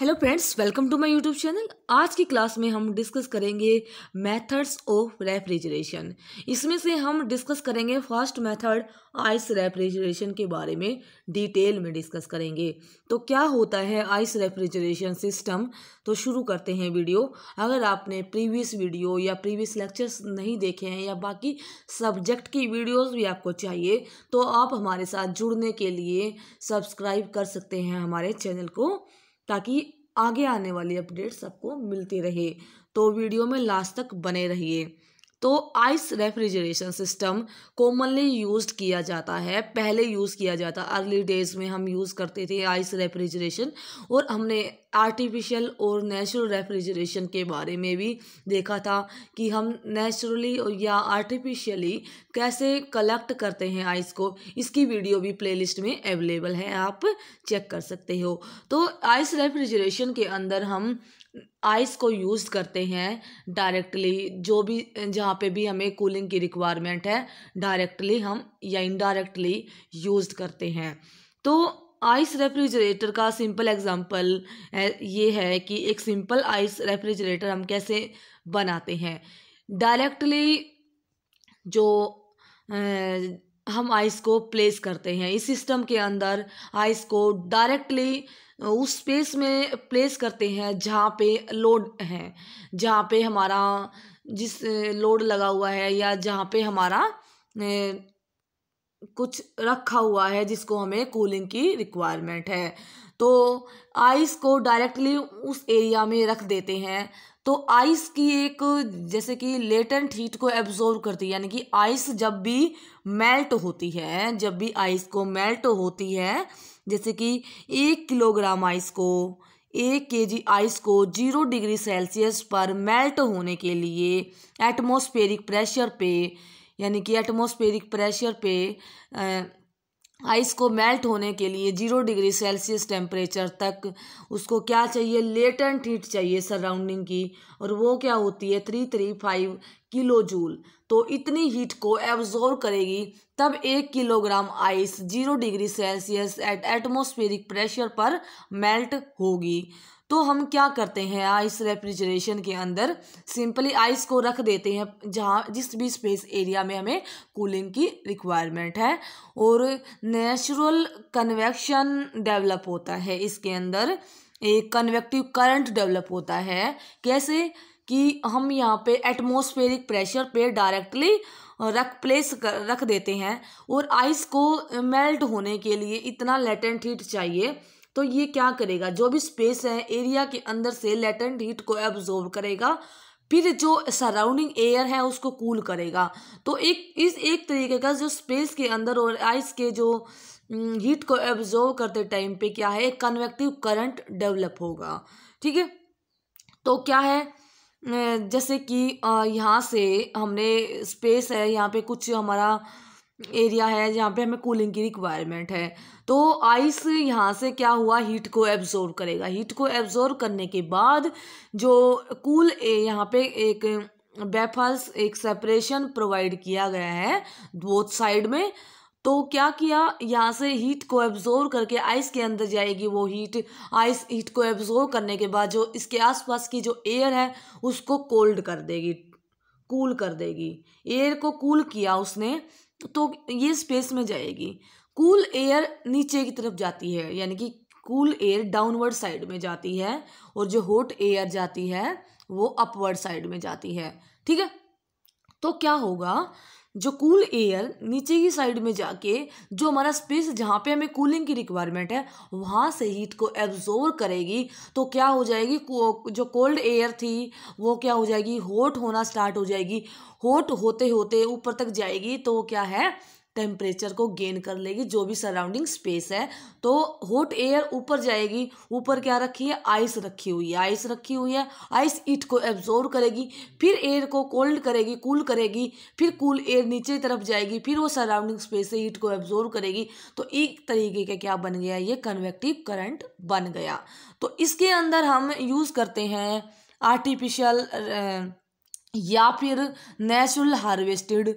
hello friends welcome to my YouTube channel आज की class में हम डिस्कस करेंगे मेथड्स ऑफ रेफ्रिजरेशन इसमें से हम डिस्कस करेंगे फर्स्ट मेथड आइस रेफ्रिजरेशन के बारे में डिटेल में डिस्कस करेंगे तो क्या होता है आइस रेफ्रिजरेशन सिस्टम तो शुरू करते हैं वीडियो अगर आपने प्रीवियस वीडियो या प्रीवियस लेक्चर्स नहीं देखे हैं या बाकी सब्जेक्ट की वीडियोज़ भी आपको चाहिए तो आप हमारे साथ जुड़ने के लिए सब्सक्राइब कर सकते हैं हमारे चैनल को ताकि आगे आने वाली अपडेट्स आपको मिलती रहे तो वीडियो में लास्ट तक बने रहिए तो ice refrigeration system commonly use किया जाता है पहले यूज़ किया जाता अर्ली डेज में हम यूज़ करते थे आइस रेफ्रिजरेशन और हमने आर्टिफिशियल और नेचुरल रेफ्रिजरेशन के बारे में भी देखा था कि हम नेचुरली या आर्टिफिशियली कैसे कलेक्ट करते हैं आइस को इसकी वीडियो भी प्लेलिस्ट में अवेलेबल है आप चेक कर सकते हो तो आइस रेफ्रिजरेशन के अंदर हम आइस को यूज़ करते हैं डायरेक्टली जो भी जहाँ पे भी हमें कूलिंग की रिक्वायरमेंट है डायरेक्टली हम या इनडायरेक्टली यूज़ करते हैं तो आइस रेफ्रिजरेटर का सिंपल एग्जांपल ये है कि एक सिंपल आइस रेफ्रिजरेटर हम कैसे बनाते हैं डायरेक्टली जो हम आइस को प्लेस करते हैं इस सिस्टम के अंदर आइस को डायरेक्टली उस स्पेस में प्लेस करते हैं जहाँ पे लोड है जहाँ पे हमारा जिस लोड लगा हुआ है या जहाँ पे हमारा कुछ रखा हुआ है जिसको हमें कूलिंग की रिक्वायरमेंट है तो आइस को डायरेक्टली उस एरिया में रख देते हैं तो आइस की एक जैसे कि लेटेंट हीट को एब्जॉर्व करती है यानी कि आइस जब भी मेल्ट होती है जब भी आइस को मेल्ट होती है जैसे कि एक किलोग्राम आइस को एक के जी आइस को जीरो डिग्री सेल्सियस पर मेल्ट होने के लिए एटमॉस्फेरिक प्रेशर पे यानी कि एटमॉस्फेरिक प्रेशर पे आइस को मेल्ट होने के लिए जीरो डिग्री सेल्सियस टेम्परेचर तक उसको क्या चाहिए लेटेंट हीट चाहिए सराउंडिंग की और वो क्या होती है three three five kilo joule तो इतनी हीट को एब्जॉर्व करेगी तब एक kilogram ice zero degree Celsius at atmospheric pressure पर मेल्ट होगी तो हम क्या करते हैं आइस रेफ्रिजरेशन के अंदर सिंपली आइस को रख देते हैं जहाँ जिस भी स्पेस एरिया में हमें कूलिंग की रिक्वायरमेंट है और नेचुरल कन्वेक्शन डेवलप होता है इसके अंदर एक कन्वेक्टिव करंट डेवलप होता है कैसे कि हम यहाँ पे एटमोस्फेरिक प्रेशर पे डायरेक्टली रख प्लेस कर रख देते हैं और आइस को मेल्ट होने के लिए इतना लेटेंट हीट चाहिए तो ये क्या करेगा जो भी स्पेस है एरिया के अंदर से लेटेंट हीट को एब्जॉर्व करेगा फिर जो सराउंडिंग एयर है उसको कूल करेगा तो एक इस एक तरीके का जो स्पेस के अंदर और आइस के जो हीट हम्म, को एब्जॉर्व करते टाइम पे क्या है एक कन्वेक्टिव करंट डेवलप होगा ठीक है तो क्या है जैसे कि यहाँ से हमने स्पेस है यहाँ पे कुछ हमारा एरिया है जहाँ पे हमें कूलिंग की रिक्वायरमेंट है तो आइस यहाँ से क्या हुआ हीट को एब्जॉर्व करेगा हीट को एब्जॉर्व करने के बाद जो कूल यहाँ पे एक बेफल्स एक सेपरेशन प्रोवाइड किया गया है बोथ साइड में तो क्या किया यहाँ से हीट को एब्जॉर्व करके आइस के अंदर जाएगी वो हीट आइस हीट को एब्जॉर्व करने के बाद जो इसके आसपास की जो एयर है उसको कोल्ड कर देगी कूल कर देगी एयर को कूल किया उसने तो ये स्पेस में जाएगी कूल एयर नीचे की तरफ जाती है यानी कि कूल एयर डाउनवर्ड साइड में जाती है और जो हॉट एयर जाती है वो अपवर्ड साइड में जाती है ठीक है तो क्या होगा जो कूल एयर नीचे की साइड में जाके जो हमारा स्पेस जहाँ पे हमें कूलिंग की रिक्वायरमेंट है वहाँ से हीट को एब्जोर्व करेगी तो क्या हो जाएगी जो कोल्ड एयर थी वो क्या हो जाएगी हॉट होना स्टार्ट हो जाएगी हॉट होते होते ऊपर तक जाएगी तो क्या है टेम्परेचर को गेन कर लेगी जो भी सराउंडिंग स्पेस है तो हॉट एयर ऊपर जाएगी ऊपर क्या रखी है आइस रखी हुई है आइस रखी हुई है आइस ईट को एब्जॉर्व करेगी फिर एयर को कोल्ड करेगी कूल करेगी फिर कूल एयर नीचे तरफ जाएगी फिर वो सराउंडिंग स्पेस से हीट को एब्जॉर्व करेगी तो एक तरीके का क्या बन गया ये कन्वेक्टिव करंट बन गया तो इसके अंदर हम यूज़ करते हैं आर्टिफिशियल या फिर नेचुरल हार्वेस्टेड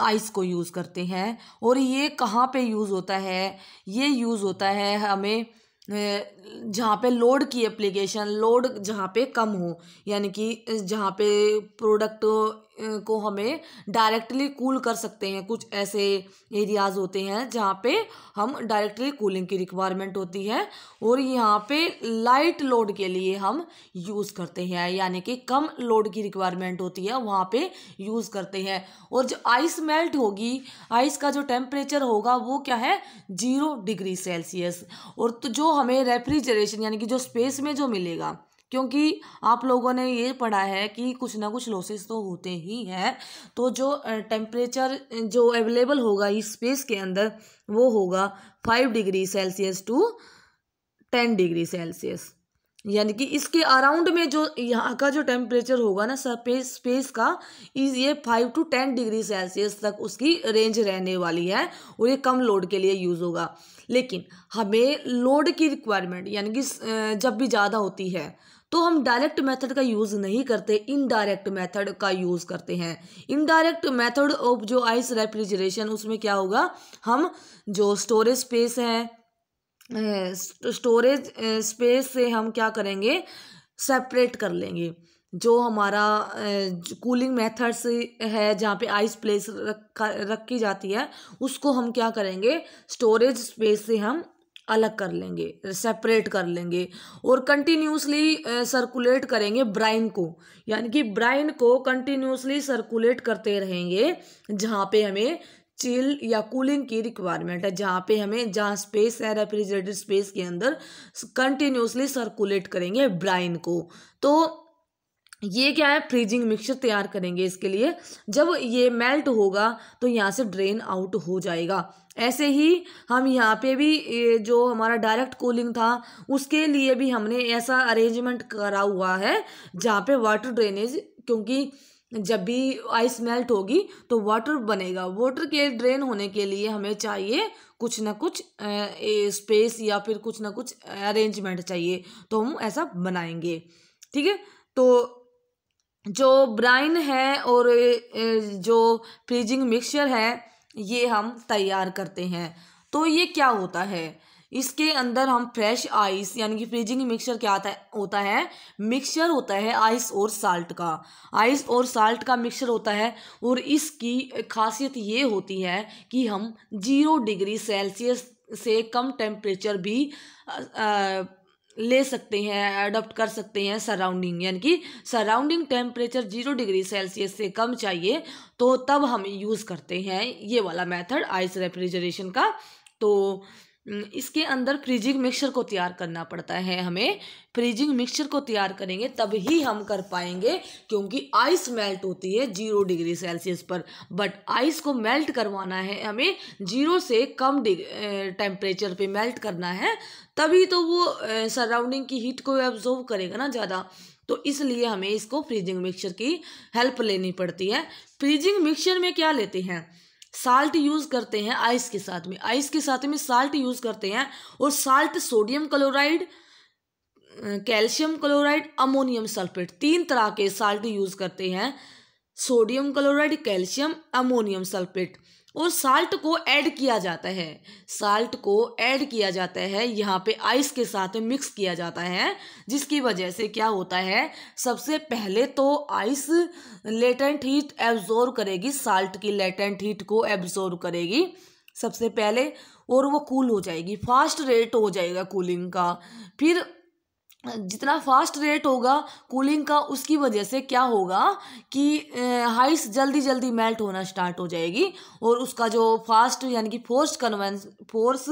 आइस को यूज़ करते हैं और ये कहाँ पे यूज़ होता है ये यूज़ होता है हमें जहाँ पे लोड की एप्लीकेशन लोड जहाँ पे कम हो यानी कि जहाँ पे प्रोडक्ट को हमें डायरेक्टली कूल कर सकते हैं कुछ ऐसे एरियाज़ होते हैं जहाँ पे हम डायरेक्टली कूलिंग की रिक्वायरमेंट होती है और यहाँ पे लाइट लोड के लिए हम यूज़ करते हैं यानी कि कम लोड की रिक्वायरमेंट होती है वहाँ पे यूज़ करते हैं और जो आइस मेल्ट होगी आइस का जो टेम्परेचर होगा वो क्या है ज़ीरो डिग्री सेल्सियस और तो जो हमें रेफ्रिजरेशन यानी कि जो स्पेस में जो मिलेगा क्योंकि आप लोगों ने ये पढ़ा है कि कुछ ना कुछ लॉसेस तो होते ही हैं तो जो टेम्परेचर जो अवेलेबल होगा इस स्पेस के अंदर वो होगा five degree Celsius to ten degree Celsius यानी कि इसके अराउंड में जो यहाँ का जो टेम्परेचर होगा ना स्पेस स्पेस का इज ये five to ten degree Celsius तक उसकी रेंज रहने वाली है और ये कम लोड के लिए यूज़ होगा लेकिन हमें लोड की रिक्वायरमेंट यानी कि जब भी ज़्यादा होती है तो हम डायरेक्ट मेथड का यूज़ नहीं करते इनडायरेक्ट मेथड का यूज़ करते हैं इनडायरेक्ट मेथड ऑफ जो आइस रेफ्रिजरेशन उसमें क्या होगा हम जो स्टोरेज स्पेस हैं स्टोरेज स्पेस से हम क्या करेंगे सेपरेट कर लेंगे जो हमारा कूलिंग मेथड्स है जहाँ पे आइस प्लेस रखा रखी जाती है उसको हम क्या करेंगे स्टोरेज स्पेस से हम अलग कर लेंगे सेपरेट कर लेंगे और कंटिन्यूसली सर्कुलेट करेंगे ब्राइन को यानी कि ब्राइन को कंटिन्यूसली सर्कुलेट करते रहेंगे जहाँ पे हमें चिल या कूलिंग की रिक्वायरमेंट है जहाँ पे हमें जहाँ स्पेस है रेफ्रिजरेटेड स्पेस के अंदर कंटिन्यूसली सर्कुलेट करेंगे ब्राइन को तो ये क्या है फ्रीजिंग मिक्सचर तैयार करेंगे इसके लिए जब ये मेल्ट होगा तो यहाँ से ड्रेन आउट हो जाएगा ऐसे ही हम यहाँ पे भी जो हमारा डायरेक्ट कूलिंग था उसके लिए भी हमने ऐसा अरेंजमेंट करा हुआ है जहाँ पे वाटर ड्रेनेज क्योंकि जब भी आइस मेल्ट होगी तो वाटर बनेगा वाटर के ड्रेन होने के लिए हमें चाहिए कुछ ना कुछ स्पेस या फिर कुछ ना कुछ अरेंजमेंट चाहिए तो हम ऐसा बनाएंगे ठीक है तो जो ब्राइन है और जो फ्रीजिंग मिक्सचर है ये हम तैयार करते हैं तो ये क्या होता है इसके अंदर हम फ्रेश आइस यानी कि फ्रीजिंग मिक्सचर क्या आता है होता है मिक्सचर होता है आइस और साल्ट का आइस और साल्ट का मिक्सचर होता है और इसकी खासियत ये होती है कि हम जीरो डिग्री सेल्सियस से कम टेम्परेचर भी आ, आ, ले सकते हैं अडोप्ट कर सकते हैं सराउंडिंग यानी कि surrounding temperature zero degree Celsius से कम चाहिए तो तब हम यूज़ करते हैं ये वाला मेथड आइस रेफ्रिजरेशन का तो इसके अंदर फ्रीजिंग मिक्सचर को तैयार करना पड़ता है हमें फ्रीजिंग मिक्सचर को तैयार करेंगे तब ही हम कर पाएंगे क्योंकि आइस मेल्ट होती है जीरो डिग्री सेल्सियस पर बट आइस को मेल्ट करवाना है हमें जीरो से कम टेम्परेचर पे मेल्ट करना है तभी तो वो सराउंडिंग की हीट को एब्जॉर्व करेगा ना ज़्यादा तो इसलिए हमें इसको फ्रीजिंग मिक्सचर की हेल्प लेनी पड़ती है फ्रीजिंग मिक्सचर में क्या लेते हैं साल्ट यूज़ करते हैं आइस के साथ में आइस के साथ में साल्ट यूज़ करते हैं और salt sodium chloride calcium chloride ammonium sulphate तीन तरह के साल्ट यूज़ करते हैं sodium chloride calcium ammonium sulphate और साल्ट को ऐड किया जाता है साल्ट को ऐड किया जाता है यहाँ पे आइस के साथ मिक्स किया जाता है जिसकी वजह से क्या होता है सबसे पहले तो आइस लेटेंट हीट एब्जॉर्व करेगी साल्ट की लेटेंट हीट को एब्जॉर्व करेगी सबसे पहले और वो कूल हो जाएगी फास्ट रेट हो जाएगा कूलिंग का फिर जितना फास्ट रेट होगा कूलिंग का उसकी वजह से क्या होगा कि हाइस जल्दी जल्दी मेल्ट होना स्टार्ट हो जाएगी और उसका जो फास्ट यानी कि फोर्स कन्वेंस फोर्स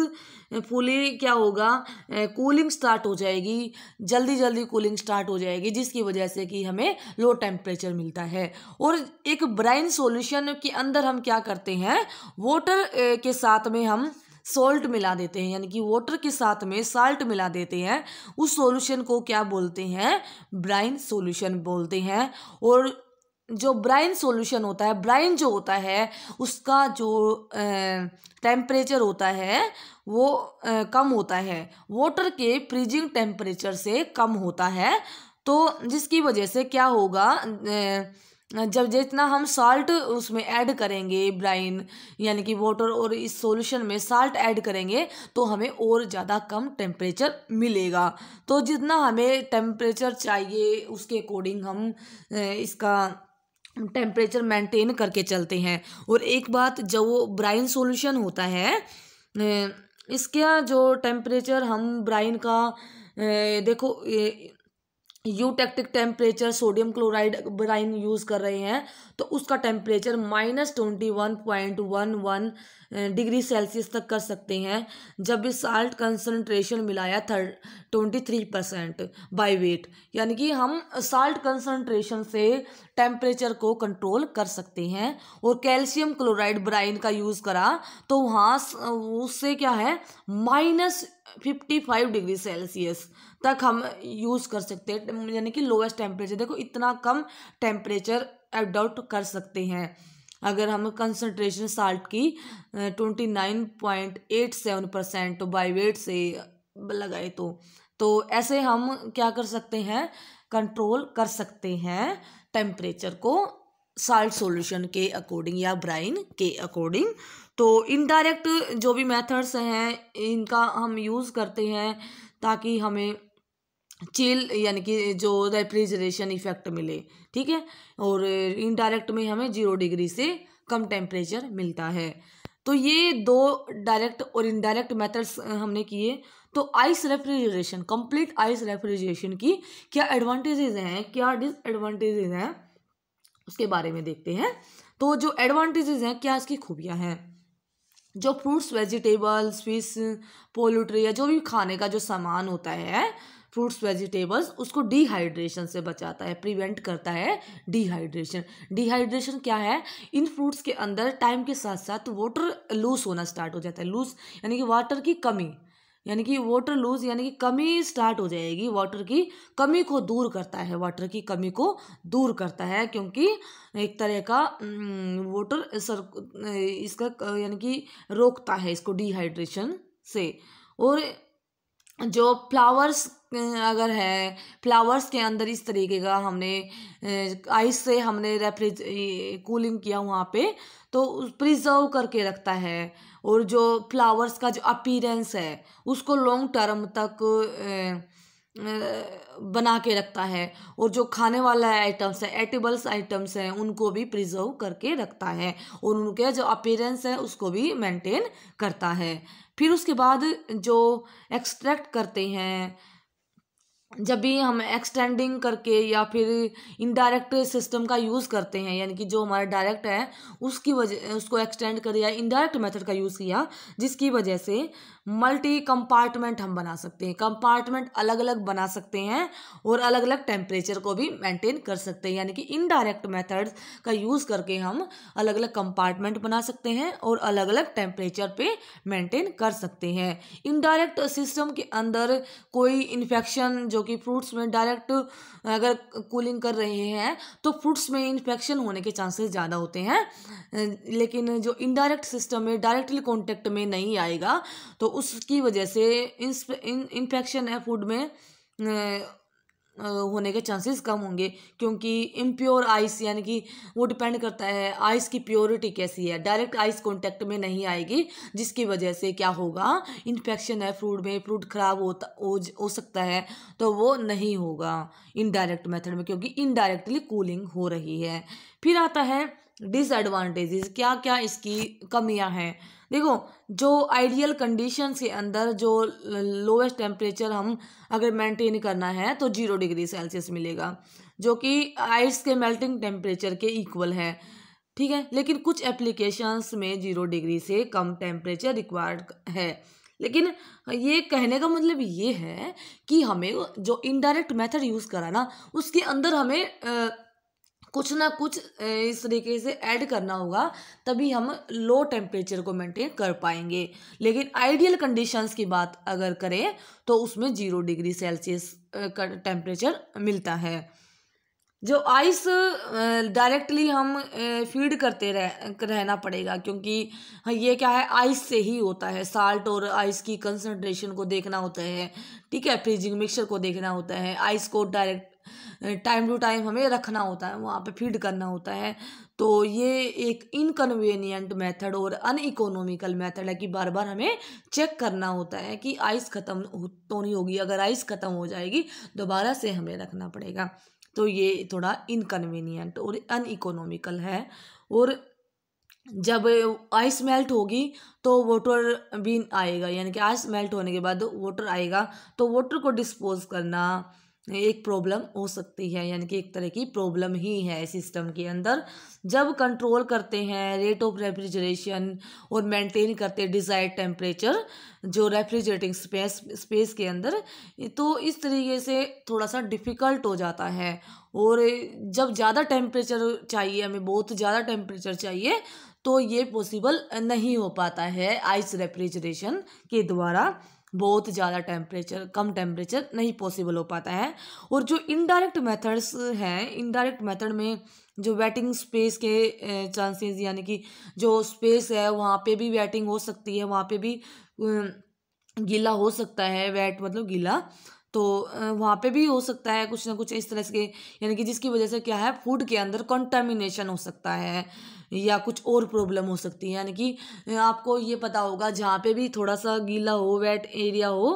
फुली क्या होगा कूलिंग स्टार्ट हो जाएगी जल्दी जल्दी कूलिंग स्टार्ट हो जाएगी जिसकी वजह से कि हमें लो टेम्परेचर मिलता है और एक ब्राइन सॉल्यूशन के अंदर हम क्या करते हैं वाटर के साथ में हम सॉल्ट मिला देते हैं यानी कि वाटर के साथ में साल्ट मिला देते हैं उस सॉल्यूशन को क्या बोलते हैं ब्राइन सॉल्यूशन बोलते हैं और जो ब्राइन सॉल्यूशन होता है ब्राइन जो होता है उसका जो टेम्परेचर होता है वो आ, कम होता है वाटर के फ्रीजिंग टेम्परेचर से कम होता है तो जिसकी वजह से क्या होगा आ, जब जितना हम साल्ट उसमें ऐड करेंगे ब्राइन यानी कि वाटर और इस सॉल्यूशन में साल्ट ऐड करेंगे तो हमें और ज़्यादा कम टेम्परेचर मिलेगा तो जितना हमें टेम्परेचर चाहिए उसके अकॉर्डिंग हम इसका टेम्परेचर मेंटेन करके चलते हैं और एक बात जब वो ब्राइन सॉल्यूशन होता है इसका जो टेम्परेचर हम ब्राइन का देखो eutectic temperature sodium chloride brine use कर रहे हैं तो उसका temperature minus twenty one point one one degree Celsius तक कर सकते हैं जब भी साल्ट कंसनट्रेशन मिलाया third twenty three percent by weight यानी कि हम साल्ट कंसनट्रेशन से टेम्परेचर को कंट्रोल कर सकते हैं और कैल्शियम क्लोराइड ब्राइन का यूज़ करा तो वहाँ उससे क्या है minus fifty five degree Celsius तक हम यूज़ कर सकते हैं यानी कि लोएस्ट टेम्परेचर देखो इतना कम टेम्परेचर एडोप्ट कर सकते हैं अगर हम कंसनट्रेशन साल्ट की twenty nine point eight seven percent by weight से लगाए तो तो ऐसे हम क्या कर सकते हैं कंट्रोल कर सकते हैं टेम्परेचर को साल्ट सॉल्यूशन के अकॉर्डिंग या ब्राइन के अकॉर्डिंग तो इनडायरेक्ट जो भी मेथड्स हैं इनका हम यूज़ करते हैं ताकि हमें चिल यानी कि जो रेफ्रिजरेशन इफेक्ट मिले ठीक है और इनडायरेक्ट में हमें जीरो डिग्री से कम टेम्परेचर मिलता है तो ये दो डायरेक्ट और इनडायरेक्ट मेथड्स हमने किए तो ice refrigeration complete ice refrigeration की क्या एडवांटेजेस हैं क्या डिसएडवांटेजेस हैं उसके बारे में देखते हैं तो जो एडवांटेजेस हैं क्या इसकी खूबियाँ हैं जो फ्रूट्स वेजिटेबल्स फिश पोल्ट्री या जो भी खाने का जो सामान होता है फ्रूट्स वेजिटेबल्स उसको डिहाइड्रेशन से बचाता है प्रिवेंट करता है डिहाइड्रेशन डिहाइड्रेशन क्या है इन फ्रूट्स के अंदर टाइम के साथ साथ वाटर लूज होना स्टार्ट हो जाता है लूज यानी कि वाटर की कमी यानी कि वाटर लूज यानी कि कमी स्टार्ट हो जाएगी वाटर की कमी को दूर करता है वाटर की कमी को दूर करता है क्योंकि एक तरह का वाटर सर इसका यानी कि रोकता है इसको डिहाइड्रेशन से और जो फ्लावर्स अगर है फ्लावर्स के अंदर इस तरीके का हमने आइस से हमने रेफ्रिज कूलिंग किया वहाँ पे तो प्रिजर्व करके रखता है और जो फ्लावर्स का जो अपीरेंस है उसको लॉन्ग टर्म तक बना के रखता है और जो खाने वाला आइटम्स है एटेबल्स आइटम्स हैं उनको भी प्रिजर्व करके रखता है और उनके जो अपीरेंस है उसको भी मेंटेन करता है फिर उसके बाद जो एक्सट्रैक्ट करते हैं जब भी हम एक्सटेंडिंग करके या फिर इनडायरेक्ट सिस्टम का यूज़ करते हैं यानी कि जो हमारा डायरेक्ट है उसकी वजह उसको एक्सटेंड कर या इनडायरेक्ट मेथड का यूज़ किया जिसकी वजह से मल्टी कंपार्टमेंट हम बना सकते हैं कंपार्टमेंट अलग अलग बना सकते हैं और अलग अलग टेम्परेचर को भी मेंटेन कर सकते हैं यानी कि इनडायरेक्ट मेथड्स का यूज़ करके हम अलग अलग कंपार्टमेंट बना सकते हैं और अलग अलग टेम्परेचर पे मेंटेन कर सकते हैं इनडायरेक्ट सिस्टम के अंदर कोई इन्फेक्शन जो कि फ्रूट्स में डायरेक्ट अगर कूलिंग कर रहे हैं तो फ्रूट्स में इन्फेक्शन होने के चांसेस ज़्यादा होते हैं लेकिन जो इनडायरेक्ट सिस्टम में डायरेक्टली कॉन्टेक्ट में नहीं आएगा तो उसकी वजह से इन्फेक्शन है फूड में होने के चांसेस कम होंगे क्योंकि इम्प्योर आइस यानी कि वो डिपेंड करता है आइस की प्योरिटी कैसी है डायरेक्ट आइस कॉन्टैक्ट में नहीं आएगी जिसकी वजह से क्या होगा इन्फेक्शन है फ्रूट में फ्रूट खराब होता हो, हो सकता है तो वो नहीं होगा इनडायरेक्ट मेथड में क्योंकि इनडायरेक्टली कूलिंग हो रही है फिर आता है डिसएडवांटेजेस क्या क्या इसकी कमियां हैं देखो जो आइडियल कंडीशंस के अंदर जो लोवेस्ट टेम्परेचर हम अगर मेंटेन करना है तो जीरो डिग्री सेल्सियस मिलेगा जो कि आइस के मेल्टिंग टेम्परेचर के इक्वल है ठीक है लेकिन कुछ एप्लीकेशंस में जीरो डिग्री से कम टेम्परेचर रिक्वायर्ड है लेकिन ये कहने का मतलब ये है कि हमें जो इनडायरेक्ट मेथड यूज़ करा ना उसके अंदर हमें आ, कुछ ना कुछ इस तरीके से ऐड करना होगा तभी हम लो टेम्परेचर को मेंटेन कर पाएंगे लेकिन आइडियल कंडीशंस की बात अगर करें तो उसमें जीरो डिग्री सेल्सियस का टेम्परेचर मिलता है जो आइस डायरेक्टली हम फीड करते रह रहना पड़ेगा क्योंकि हाँ, ये क्या है आइस से ही होता है साल्ट और आइस की कंसनट्रेशन को देखना होता है ठीक है फ्रीजिंग मिक्सचर को देखना होता है आइस को डायरेक्ट टाइम टू टाइम हमें रखना होता है वहाँ पे फीड करना होता है तो ये एक इनकन्वीनियंट मेथड और अन इकोनॉमिकल मैथड है कि बार बार हमें चेक करना होता है कि आइस ख़त्म तो नहीं होगी अगर आइस ख़त्म हो जाएगी दोबारा से हमें रखना पड़ेगा तो ये थोड़ा इनकन्वीनियंट और अन इकोनॉमिकल है और जब आइस मेल्ट होगी तो वाटर बीन आएगा यानी कि आइस मेल्ट होने के बाद वाटर आएगा तो वाटर को डिस्पोज करना एक प्रॉब्लम हो सकती है यानी कि एक तरह की प्रॉब्लम ही है सिस्टम के अंदर जब कंट्रोल करते हैं रेट ऑफ रेफ्रिजरेशन और मेंटेन करते हैं डिज़ायर्ड टेम्परेचर जो रेफ्रिजरेटिंग स्पेस स्पेस के अंदर तो इस तरीके से थोड़ा सा डिफ़िकल्ट हो जाता है और जब ज़्यादा टेम्परेचर चाहिए हमें बहुत ज़्यादा टेम्परेचर चाहिए तो ये पॉसिबल नहीं हो पाता है आइस रेफ्रिजरेशन के द्वारा बहुत ज़्यादा टेम्परेचर कम टेम्परेचर नहीं पॉसिबल हो पाता है और जो इनडायरेक्ट मेथड्स हैं इनडायरेक्ट मेथड में जो वेटिंग स्पेस के चांसेस यानी कि जो स्पेस है वहाँ पे भी वेटिंग हो सकती है वहाँ पे भी गीला हो सकता है वेट मतलब गीला तो वहाँ पे भी हो सकता है कुछ ना कुछ इस तरह से यानी कि जिसकी वजह से क्या है फूड के अंदर कंटेमिनेशन हो सकता है या कुछ और प्रॉब्लम हो सकती है यानी कि आपको ये पता होगा जहाँ पे भी थोड़ा सा गीला हो वेट एरिया हो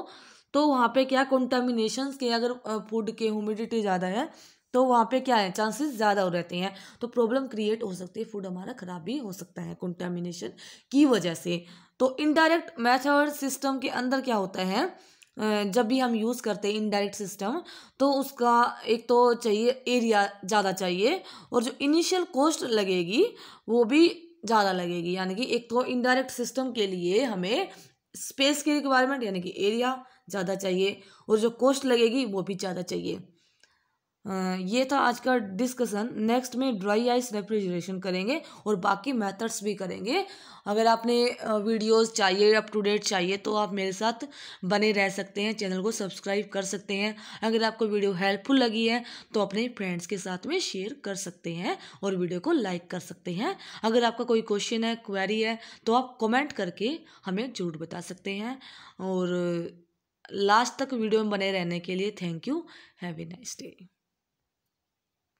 तो वहाँ पे क्या कंटेमिनेशन के अगर फूड के ह्यूमिडिटी ज़्यादा है तो वहाँ पे क्या है चांसेस ज़्यादा हो रहते हैं तो प्रॉब्लम क्रिएट हो सकती है फूड हमारा ख़राब भी हो सकता है कंटेमिनेशन की वजह से तो इनडायरेक्ट मैथड सिस्टम के अंदर क्या होता है जब भी हम यूज़ करते हैं इनडायरेक्ट सिस्टम तो उसका एक तो चाहिए एरिया ज़्यादा चाहिए और जो इनिशियल कॉस्ट लगेगी वो भी ज़्यादा लगेगी यानी कि एक तो इनडायरेक्ट सिस्टम के लिए हमें स्पेस की रिक्वायरमेंट यानी कि एरिया ज़्यादा चाहिए और जो कॉस्ट लगेगी वो भी ज़्यादा चाहिए ये था आज का डिस्कशन नेक्स्ट में ड्राई आइस रेफ्रिजरेशन करेंगे और बाकी मेथड्स भी करेंगे अगर आपने वीडियोस चाहिए अप टू डेट चाहिए तो आप मेरे साथ बने रह सकते हैं चैनल को सब्सक्राइब कर सकते हैं अगर आपको वीडियो हेल्पफुल लगी है तो अपने फ्रेंड्स के साथ में शेयर कर सकते हैं और वीडियो को लाइक कर सकते हैं अगर आपका कोई क्वेश्चन है क्वेरी है तो आप कॉमेंट करके हमें ज़रूर बता सकते हैं और लास्ट तक वीडियो में बने रहने के लिए thank you have a nice day